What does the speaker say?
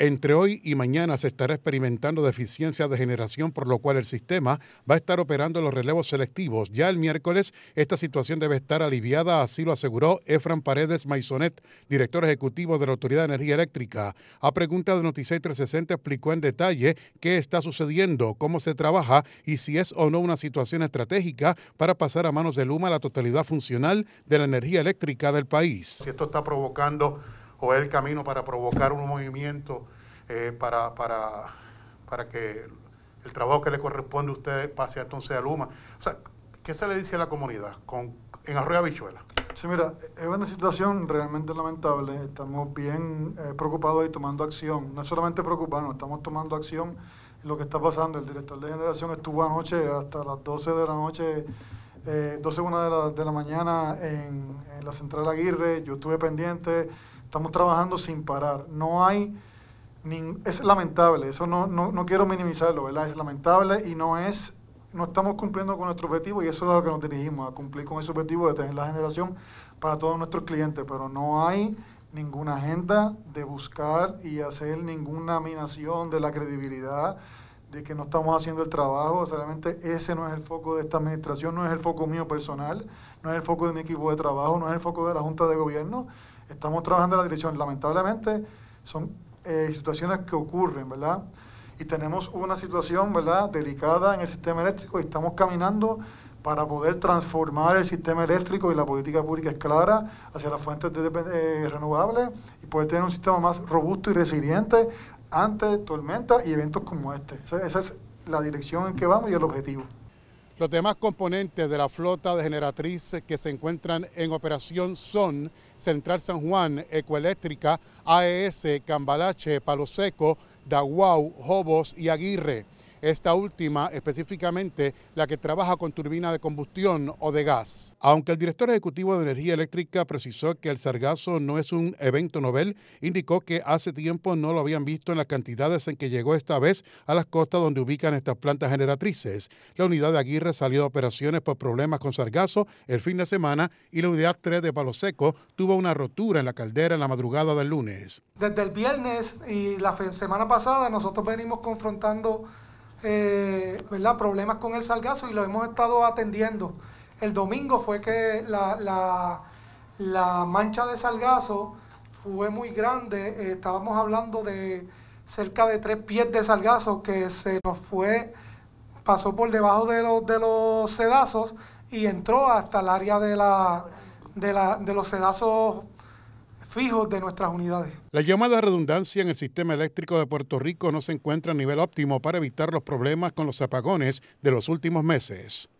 Entre hoy y mañana se estará experimentando deficiencia de generación, por lo cual el sistema va a estar operando los relevos selectivos. Ya el miércoles esta situación debe estar aliviada, así lo aseguró Efran Paredes Maisonet, director ejecutivo de la Autoridad de Energía Eléctrica. A pregunta de Noticias 360 explicó en detalle qué está sucediendo, cómo se trabaja y si es o no una situación estratégica para pasar a manos de Luma la totalidad funcional de la energía eléctrica del país. Si esto está provocando el camino para provocar un movimiento eh, para, para, que el trabajo que le corresponde a ustedes pase entonces a Luma. O sea, ¿qué se le dice a la comunidad con, en Arroyo Habichuela? mira, es una situación realmente lamentable. Estamos bien eh, preocupados y tomando acción. No solamente preocuparnos, estamos tomando acción en lo que está pasando. El director de generación estuvo anoche hasta las 12 de la noche, 12 eh, una de la, de la mañana en, en la central Aguirre. Yo estuve pendiente. Estamos trabajando sin parar. No hay... es lamentable, eso no, no, no quiero minimizarlo, Es lamentable y no es no estamos cumpliendo con nuestro objetivo y eso es lo que nos dirigimos, a cumplir con ese objetivo de tener la generación para todos nuestros clientes, pero no hay ninguna agenda de buscar y hacer ninguna minación de la credibilidad de que no estamos haciendo el trabajo, realmente ese no es el foco de esta administración, no es el foco mío personal, no es el foco de mi equipo de trabajo, no es el foco de la Junta de Gobierno, Estamos trabajando en la dirección. Lamentablemente son eh, situaciones que ocurren, ¿verdad? Y tenemos una situación, ¿verdad?, delicada en el sistema eléctrico y estamos caminando para poder transformar el sistema eléctrico y la política pública es clara hacia las fuentes de, eh, renovables y poder tener un sistema más robusto y resiliente ante tormentas y eventos como este. esa es la dirección en que vamos y el objetivo. Los demás componentes de la flota de generatrices que se encuentran en operación son Central San Juan, Ecoeléctrica, AES, Cambalache, Palo Seco, Daguau, Jobos y Aguirre esta última específicamente la que trabaja con turbina de combustión o de gas. Aunque el director ejecutivo de Energía Eléctrica precisó que el sargazo no es un evento novel, indicó que hace tiempo no lo habían visto en las cantidades en que llegó esta vez a las costas donde ubican estas plantas generatrices. La unidad de Aguirre salió de operaciones por problemas con sargazo el fin de semana y la unidad 3 de Palo Seco tuvo una rotura en la caldera en la madrugada del lunes. Desde el viernes y la semana pasada nosotros venimos confrontando eh, ¿verdad? problemas con el salgazo y lo hemos estado atendiendo. El domingo fue que la, mancha de salgazo fue muy grande, eh, estábamos hablando de cerca de tres pies de salgazo que se nos fue, pasó por debajo de los, de los sedazos y entró hasta el área de, la, de, de los sedazos fijos de nuestras unidades. La llamada redundancia en el sistema eléctrico de Puerto Rico no se encuentra a nivel óptimo para evitar los problemas con los apagones de los últimos meses.